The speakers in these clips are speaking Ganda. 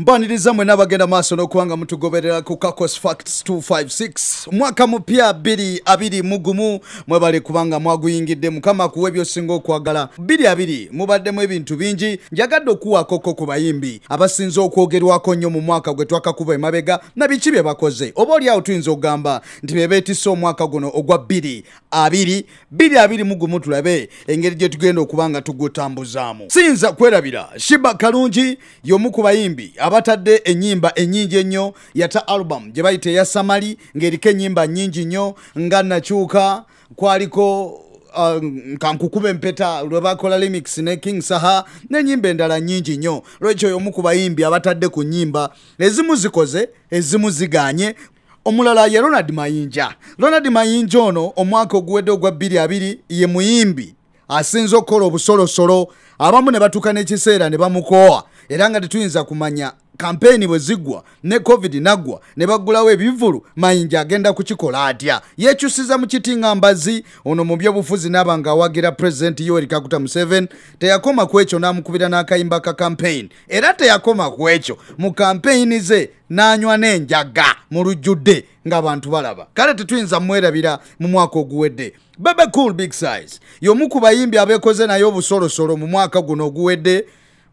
mbaniriza mwena abagenda maaso n'okubanga mutugoberera ku kakos facts 256 mwaka mupya 22 mugumu mwebali kubanga mwaguyingidde mukama akuwa ebyosinga okwagala 22 mubaddemu ebintu bingi njagadde okuwaakoko ku bayimbi abasinza okwogerwako nnyo mu mwaka gwe twakakuba emabega nabiki bye bakoze obaoliawo tuyinza okugamba nti bebeetisa omwaka guno ogwa 22 mugumu tulabe engeri gye tugenda okuba nga tugutambuzaamu siyinza kwerabira shiba kalungi y'omu ku bayimbi abatadde enyimba enyingi ennyo yata album gye bayita eya samari ng'eriko enyimba nyingi nnyo nga nakyuka kwaliko Uh, kankukuba empeta lwe bakola limix ne king saha n'enyimba endala nyingi nnyo lwekyo oyo omu ku bayimbi abatadde ku nnyimba ezimu zikoze ezimu ziganye omulala ye ronald mayinja ronald mayinja ono omwaka oguwedde ogwa 22 ye muyimbi asinze okukola obusolosolo abamu ne batuuka n'ekiseera ne bamukoowa era nga tetuyinza kumanya kampeeni bwe ziggwa ne covid naggwa ne baggulawo ebivulu mayinja agenda kukikola atya yeekyusiza mu kitingambazi ono mu byobufuzi naaba nga awagira pulezidenti yoeri kakuta mu 7 teyakoma ku ekyo n'amukubira n'akayimba ka kampeyini era teyakoma ku ekyo mu kampeyini ze n'anywa n'enjaga mu lujjudde ng'abantu balaba kale tetuyinza mumwerabira mu mwaka oguwedde babe cool big size y'omu ku bayimbi abeekoze naye obusolosolo mu mwaka guno oguwedde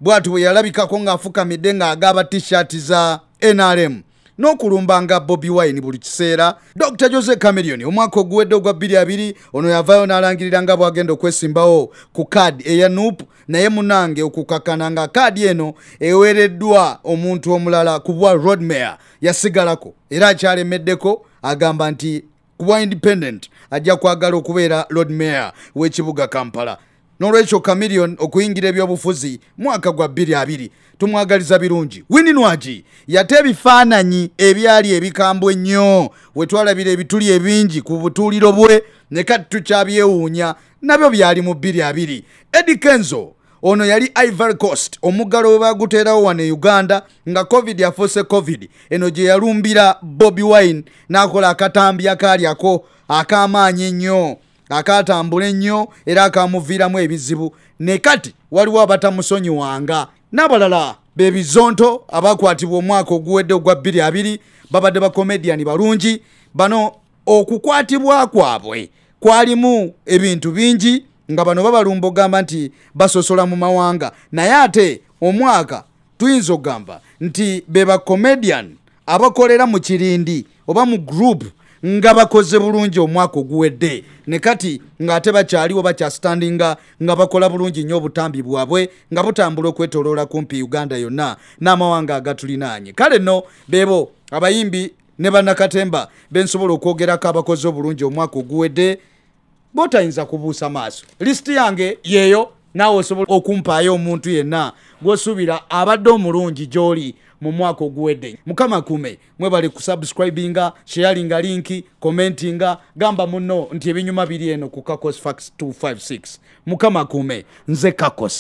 bw'atyo bwe yalabikako ng'afukamidde ng'agaba tishati za nrm n'okulumbanga bobi wine buli kiseera dr jose camelion omwaka oguwedde ogwa 2 ono yavaayo n'alangirira nga bw'agenda okwesimbawo ku kaadi eya nup naye munange okukakkana nga kaadi eno ewereddwa omuntu omulala ku bwa rodmeyor yasigalako era akyalemeddeko agamba nti ku bwa independent ajja kwagala okubeera rodmeyor w'ekibuga kampala n'olwekyo camilion okuyingira ebyobufuzi mwaka gwa 2 tumwagaliza birungi wininwagi yate ebifaananyi ebyali ebikambwe ennyo we twalabira ebituli ebingi ku butuuliro bwe ne kati tukyabyewuunya nabyo byali mu 2 eddi kenzo ono yali ivory coast omuggalo we baguteerawo wano e uganda nga covid afuuse covid eno gye yalumbira bobi wine n'akola akatambi akaalyako ak'amaanyi ennyo akatambula ennyo era akamuviiramu ebizibu ne kati waliwo abatamusonyiwanga n'abalala bebizonto abakwatibwa omwaka oguwedde ogwa 22 babadde bakomediyani balungi bano okukwatibwa kwabwe kwalimu ebintu bingi nga bano babalumba ogamba nti basosola mu mawanga naye ate omwaka tuyinza okugamba nti beba komediyani abakolera mu kirindi oba mu gurupu nga bakoze bulungi omwaka oguwedde ne kati ng'ate bakyaliwo bakyasitandinga nga bakola bulungi nnyo obutambi bwabwe nga butambula okwetoloola kumpi uganda yonna n'amawanga agatulinaanye kale nno bebo abayimbi ne bannakatemba bensobola okwogerako abakoze obulungi omwaka oguwedde botayinza kubuusa maaso lisiti yange yeeyo naawe osobola okumpaayo omuntu yenna gwosuubira abadde omulungi gy'oli mu mwaka oguwedde mukama kume mwebale ku subscribinga sharinga linki commentinga gamba muno nti ebinyuma biri eno ku kakos fax 256 mukama kume nze kakos